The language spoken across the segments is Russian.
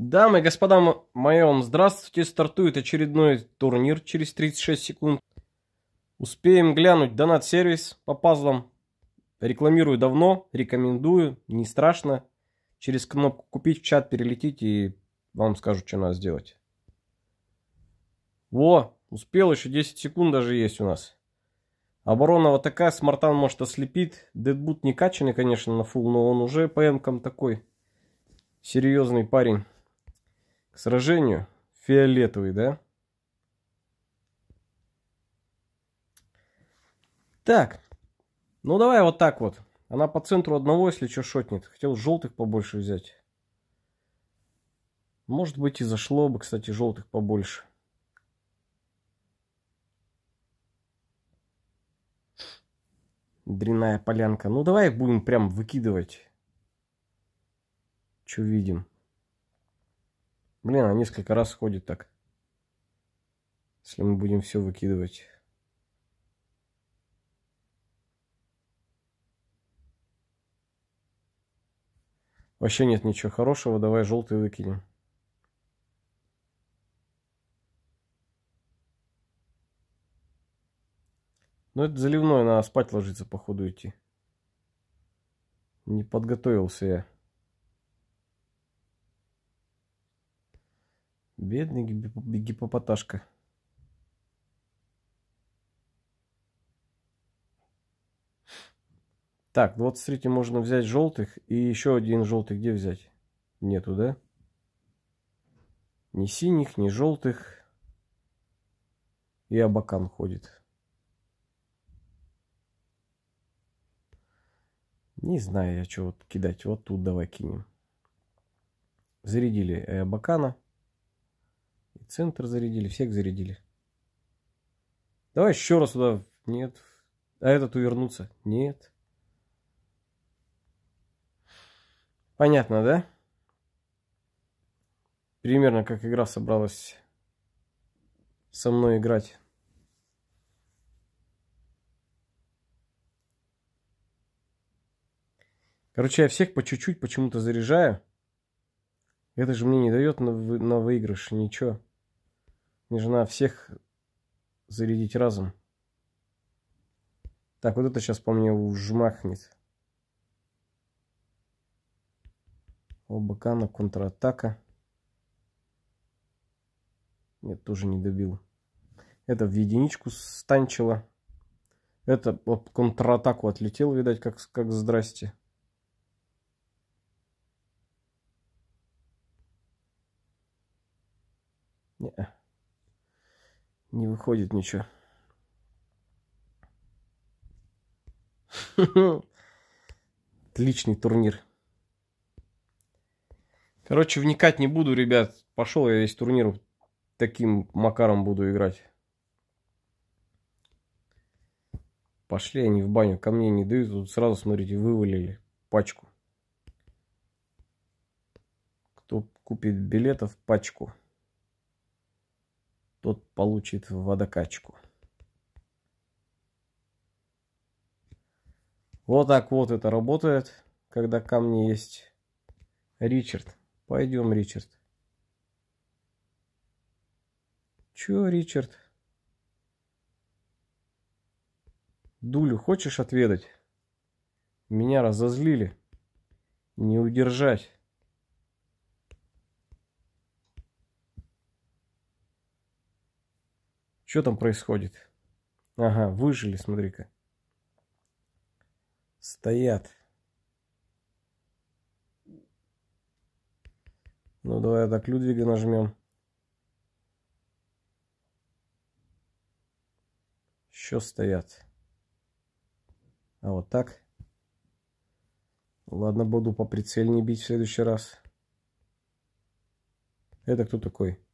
Дамы и господа, моем здравствуйте, стартует очередной турнир через 36 секунд. Успеем глянуть донат-сервис по пазлам. Рекламирую давно, рекомендую, не страшно. Через кнопку «Купить» в чат перелетите и вам скажут, что надо сделать. Во, успел, еще 10 секунд даже есть у нас. Оборона вот такая, Смартан может ослепит. Дедбут не качанный, конечно, на фул, но он уже по эмкам такой серьезный парень сражению. Фиолетовый, да? Так. Ну, давай вот так вот. Она по центру одного, если что, шотнет. Хотел желтых побольше взять. Может быть и зашло бы, кстати, желтых побольше. Дряная полянка. Ну, давай будем прям выкидывать. Что видим? Блин, а несколько раз ходит так. Если мы будем все выкидывать. Вообще нет ничего хорошего, давай желтый выкинем. Ну это заливное, надо спать ложиться, походу идти. Не подготовился я. Бедный гипопоташка. Так, 23 ну можно взять желтых. И еще один желтый где взять? Нету, да? Ни синих, ни желтых. И Абакан ходит. Не знаю я, что вот кидать. Вот тут давай кинем. Зарядили э, Абакана. Центр зарядили, всех зарядили. Давай еще раз туда. Нет. А этот увернуться. Нет. Понятно, да? Примерно как игра собралась со мной играть. Короче, я всех по чуть-чуть почему-то заряжаю. Это же мне не дает на, вы, на выигрыш ничего. Княжна а всех зарядить разом. Так, вот это сейчас по мне ужмахнет. Оба на контратака. Нет, тоже не добил. Это в единичку станчило. Это под контратаку отлетел, видать, как, как здрасте. Не. Не выходит ничего. Отличный турнир. Короче, вникать не буду, ребят. Пошел я весь турнир таким макаром буду играть. Пошли они в баню. Ко мне не дают. Тут сразу, смотрите, вывалили пачку. Кто купит билетов, пачку тот получит водокачку. Вот так вот это работает, когда камни есть. Ричард, пойдем, Ричард. Чё, Ричард? Дулю хочешь отведать? Меня разозлили. Не удержать. Что там происходит? Ага, выжили, смотри-ка. Стоят. Ну, давай так Людвига нажмем. Еще стоят. А вот так. Ладно, буду по прицельнее бить в следующий раз. Это кто такой?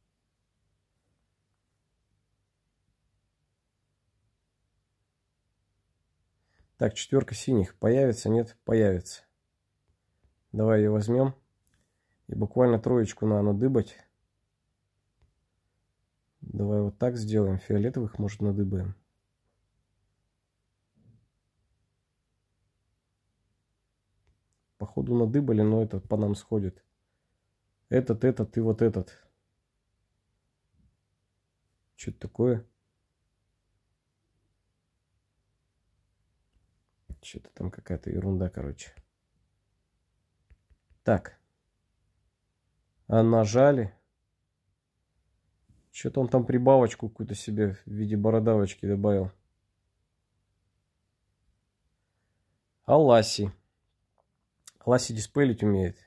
Так, четверка синих. Появится, нет? Появится. Давай ее возьмем. И буквально троечку на надыбать. Давай вот так сделаем. Фиолетовых, может, надыбаем. Походу надыбали, но этот по нам сходит. Этот, этот и вот этот. Что это такое? Что-то там какая-то ерунда, короче. Так. А нажали. Что-то он там прибавочку какую-то себе в виде бородавочки добавил. А Ласси. Ласси дисплеить умеет.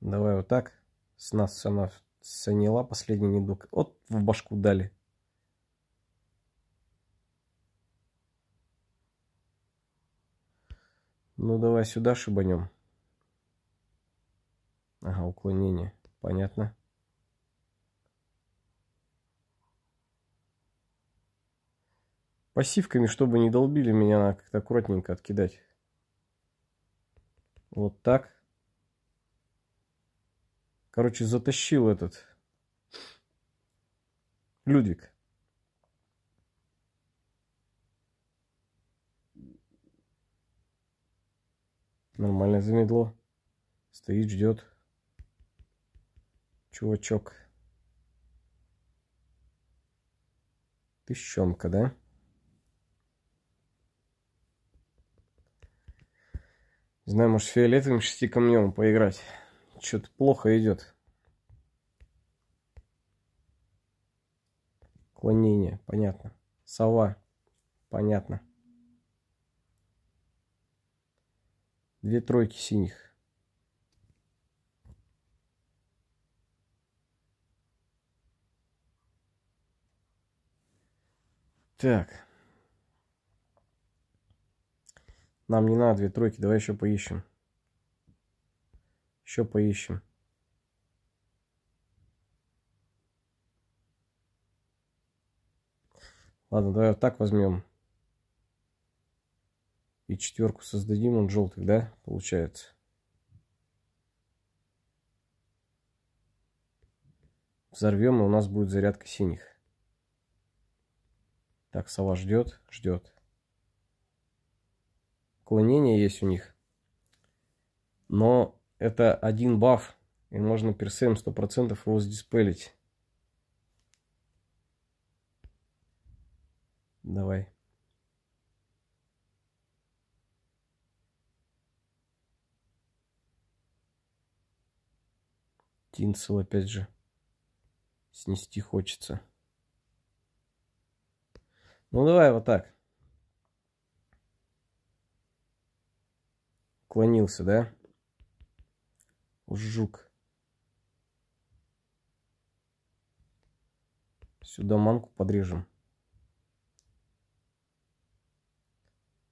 Давай вот так. С нас она сняла последний недуг. Вот в башку дали. Ну, давай сюда шибанем. Ага, уклонение. Понятно. Пассивками, чтобы не долбили меня, надо как-то аккуратненько откидать. Вот так. Короче, затащил этот Людвиг. Нормально замедло. Стоит, ждет. Чувачок. Тыщенка, да? Не знаю, может фиолетовым шести камнем поиграть. Что-то плохо идет. Клонение, понятно. Сова, понятно. Две тройки синих. Так. Нам не надо две тройки. Давай еще поищем. Еще поищем. Ладно, давай вот так возьмем и четверку создадим, он желтый да, получается. Взорвем, и у нас будет зарядка синих. Так, сова ждет, ждет. Клонение есть у них. Но это один баф, и можно персеем 100% его сдиспелить. Давай. Тинсел опять же снести хочется. Ну давай вот так. Клонился, да? Жук. Сюда манку подрежем.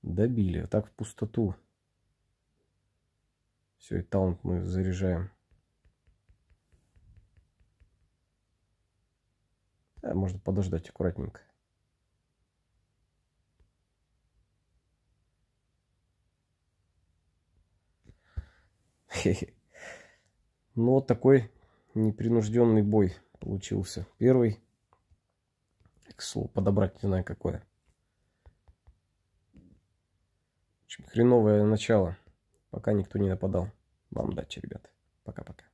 Добили. Так в пустоту. Все, и талант мы заряжаем. можно подождать аккуратненько. Ну вот такой непринужденный бой получился. Первый. К слову, подобрать не знаю какое. Очень хреновое начало. Пока никто не нападал. Вам дача, ребят. Пока-пока.